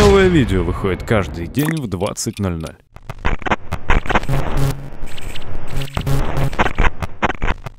Новое видео выходит каждый день в 20.00.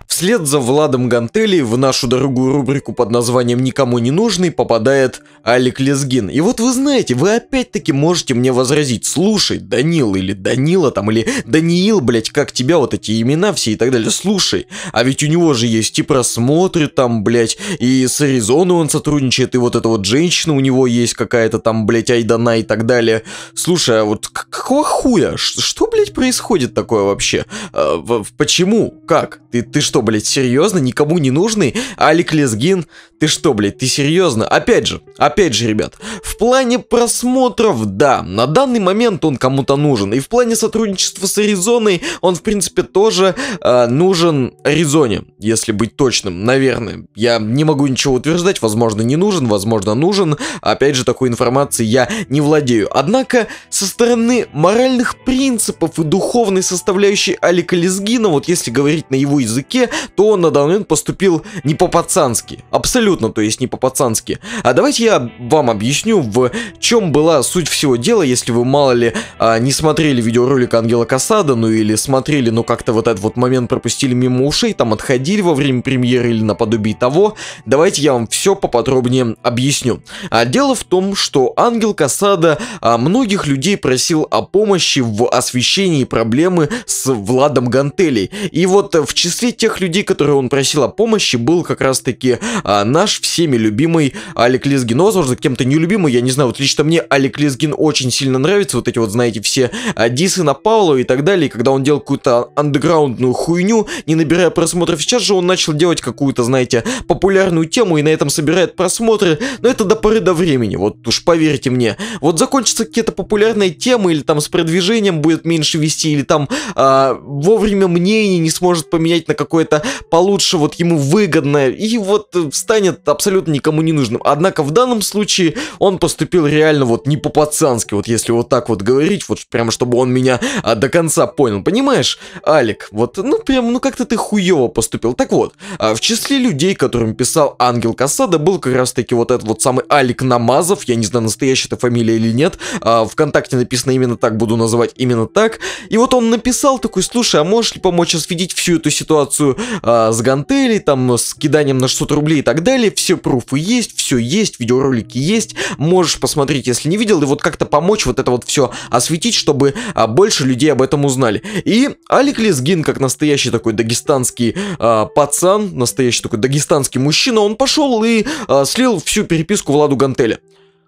Вслед за Владом Гантелли в нашу дорогую рубрику под названием «Никому не нужный» попадает Алик Лезгин. И вот вы знаете, вы опять-таки можете мне возразить, слушай, Данил или Данила там, или Даниил, блять, как тебя вот эти имена все и так далее, слушай, а ведь у него же есть и просмотры там, блять, и с Аризоной он сотрудничает, и вот эта вот женщина у него есть какая-то там, блять, Айдана и так далее. Слушай, а вот какого хуя? Что, блять, происходит такое вообще? А, почему? Как? Ты, ты что, блять, серьезно? Никому не нужный? Алик Лезгин? Ты что, блять, ты серьезно? Опять же, Опять же, ребят, в плане просмотров, да, на данный момент он кому-то нужен. И в плане сотрудничества с Аризоной он, в принципе, тоже э, нужен Аризоне, если быть точным, наверное. Я не могу ничего утверждать, возможно, не нужен, возможно, нужен. Опять же, такой информации я не владею. Однако, со стороны моральных принципов и духовной составляющей Алика Лезгина, вот если говорить на его языке, то он на данный момент поступил не по-пацански. Абсолютно, то есть не по-пацански. А давайте я вам объясню, в чем была суть всего дела, если вы, мало ли, а, не смотрели видеоролик Ангела Касада, ну или смотрели, но ну как-то вот этот вот момент пропустили мимо ушей, там отходили во время премьеры или наподобие того, давайте я вам все поподробнее объясню. А дело в том, что Ангел Касада а, многих людей просил о помощи в освещении проблемы с Владом Гантелей. И вот в числе тех людей, которые он просил о помощи, был как раз-таки а, наш всеми любимый Алик Лизгинов, возраста, кем-то нелюбимый, я не знаю, вот лично мне Алик Лизгин очень сильно нравится, вот эти вот, знаете, все а, дисы на Паулу и так далее, и когда он делал какую-то андеграундную хуйню, не набирая просмотров, сейчас же он начал делать какую-то, знаете, популярную тему и на этом собирает просмотры, но это до поры до времени, вот уж поверьте мне. Вот закончатся какие-то популярные темы или там с продвижением будет меньше вести, или там а, вовремя мнение не сможет поменять на какое-то получше, вот ему выгодное, и вот э, станет абсолютно никому не нужным. Однако в данном этом случае он поступил реально вот не по-пацански, вот если вот так вот говорить, вот прямо чтобы он меня а, до конца понял. Понимаешь, Алик, вот, ну прям, ну как-то ты хуево поступил. Так вот, а, в числе людей, которым писал Ангел Касада, был как раз-таки вот этот вот самый Алик Намазов, я не знаю, настоящая это фамилия или нет, а, ВКонтакте написано именно так, буду называть именно так. И вот он написал такой, слушай, а можешь ли помочь осветить всю эту ситуацию а, с гантелей, там, с киданием на 600 рублей и так далее, все пруфы есть, все есть, видеоролик ролики есть, можешь посмотреть, если не видел, и вот как-то помочь вот это вот все осветить, чтобы а, больше людей об этом узнали. И Алик Лизгин как настоящий такой дагестанский а, пацан, настоящий такой дагестанский мужчина, он пошел и а, слил всю переписку Владу Гантеля.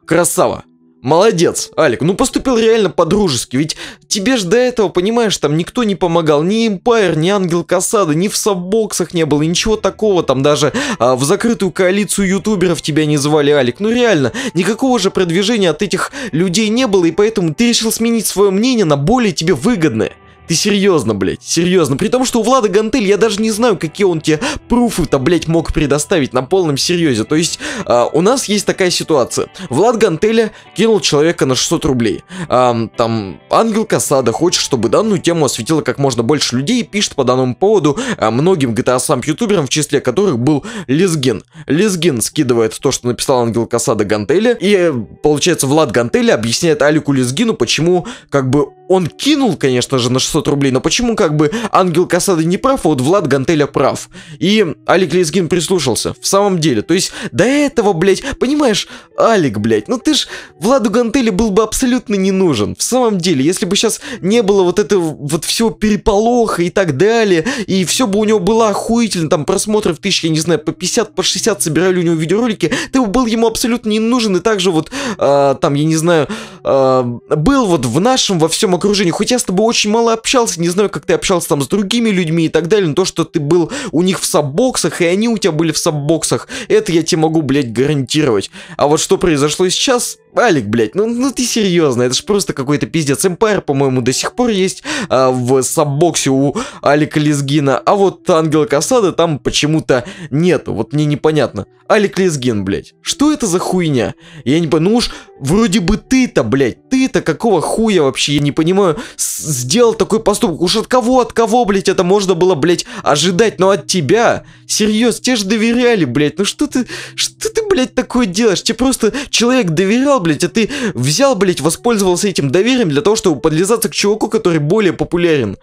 Красава. Молодец, Алик, ну поступил реально по-дружески, ведь тебе ж до этого, понимаешь, там никто не помогал, ни Эмпайр, ни Ангел Касада, ни в саббоксах не было, ничего такого, там даже а, в закрытую коалицию ютуберов тебя не звали, Алик, ну реально, никакого же продвижения от этих людей не было, и поэтому ты решил сменить свое мнение на более тебе выгодное. Ты серьезно, блядь, серьезно. При том, что у Влада Гантель, я даже не знаю, какие он тебе пруфы-то, блядь, мог предоставить на полном серьезе. То есть, э, у нас есть такая ситуация. Влад Гантеля кинул человека на 600 рублей. Э, там, Ангел Касада хочет, чтобы данную тему осветило как можно больше людей и пишет по данному поводу э, многим GTA-сам а ютуберам, в числе которых был Лизгин. Лизгин скидывает то, что написал Ангел Касада Гантеля, и, получается, Влад Гантеля объясняет Алику Лизгину, почему, как бы, он кинул, конечно же, на 600 рублей, но почему как бы Ангел Касады не прав, а вот Влад Гантеля прав. И Алик Лезгин прислушался, в самом деле. То есть до этого, блядь, понимаешь, Алик, блядь, ну ты ж Владу Гантеле был бы абсолютно не нужен. В самом деле, если бы сейчас не было вот этого вот всего переполоха и так далее, и все бы у него было охуительно, там просмотров тысячи, я не знаю, по 50, по 60 собирали у него видеоролики, ты бы был ему абсолютно не нужен, и также вот, э, там, я не знаю, э, был вот в нашем во всем окружении. Хоть я с тобой очень мало общался, не знаю, как ты общался там с другими людьми и так далее, но то, что ты был у них в саббоксах, и они у тебя были в саббоксах, это я тебе могу, блядь, гарантировать. А вот что произошло сейчас, Алик, блядь, ну, ну ты серьезно, это же просто какой-то пиздец. Эмпайр, по-моему, до сих пор есть а, в саббоксе у Алика Лизгина, а вот Ангела Касада там почему-то нету, вот мне непонятно. Алик Лизгин, блядь, что это за хуйня? Я не понимаю, ну уж вроде бы ты-то, блядь, ты-то какого хуя вообще, я не понимаю, сделал такой поступок, уж от кого, от кого, блядь, это можно было, блядь, ожидать, но от тебя, серьез, Тебе же доверяли, блядь, ну что ты, что ты, блядь, такое делаешь, тебе просто человек доверял, блядь, а ты взял, блядь, воспользовался этим доверием для того, чтобы подлизаться к чуваку, который более популярен.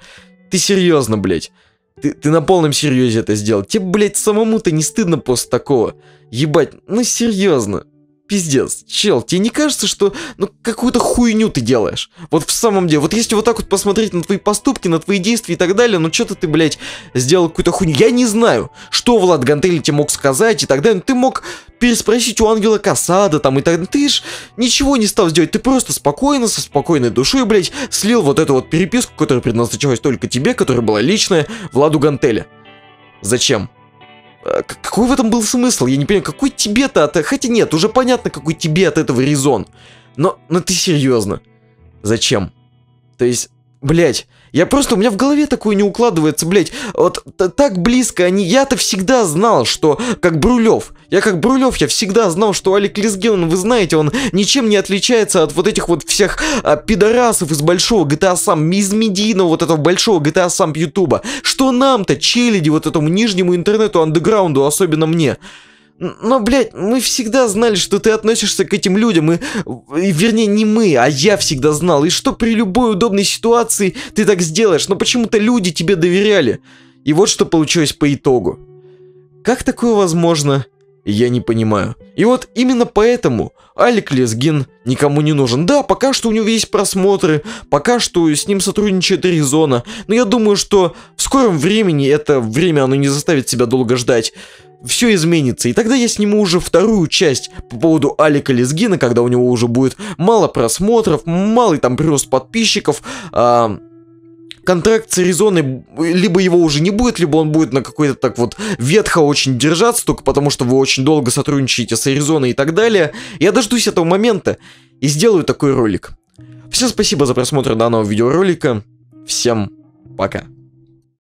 Ты серьезно, блядь. Ты, ты на полном серьезе это сделал. Тебе, блядь, самому-то не стыдно после такого. Ебать, ну серьезно пиздец, чел, тебе не кажется, что, ну, какую-то хуйню ты делаешь? Вот в самом деле, вот если вот так вот посмотреть на твои поступки, на твои действия и так далее, ну, что-то ты, блядь, сделал какую-то хуйню. Я не знаю, что Влад Гантели тебе мог сказать и так далее, но ты мог переспросить у Ангела Касада там и так далее. Ты ж ничего не стал сделать, ты просто спокойно, со спокойной душой, блядь, слил вот эту вот переписку, которая предназначалась только тебе, которая была личная, Владу Гантели. Зачем? А, какой в этом был смысл? Я не понимаю, какой тебе-то от... Хотя нет, уже понятно, какой тебе от этого резон. Но, но ты серьезно. Зачем? То есть, блядь, я просто, у меня в голове такое не укладывается, блядь. Вот так близко они, я-то всегда знал, что, как Брулев, я как Брулев, я всегда знал, что Алик Лизгин, вы знаете, он ничем не отличается от вот этих вот всех а, пидорасов из большого GTA а сам, из медийного вот этого большого GTA а сам Ютуба. Что нам-то, челяди, вот этому нижнему интернету, андеграунду, особенно мне? Но, блядь, мы всегда знали, что ты относишься к этим людям, и, и, вернее, не мы, а я всегда знал, и что при любой удобной ситуации ты так сделаешь, но почему-то люди тебе доверяли. И вот что получилось по итогу. Как такое возможно? я не понимаю. И вот именно поэтому Алик Лезгин никому не нужен. Да, пока что у него есть просмотры, пока что с ним сотрудничает Аризона, но я думаю, что в скором времени это время, оно не заставит себя долго ждать. Все изменится, и тогда я сниму уже вторую часть по поводу Алика Лезгина, когда у него уже будет мало просмотров, малый там прирост подписчиков, а контракт с Аризоной, либо его уже не будет, либо он будет на какой-то так вот ветхо очень держаться, только потому что вы очень долго сотрудничаете с Аризоной и так далее. Я дождусь этого момента и сделаю такой ролик. Всем спасибо за просмотр данного видеоролика. Всем пока.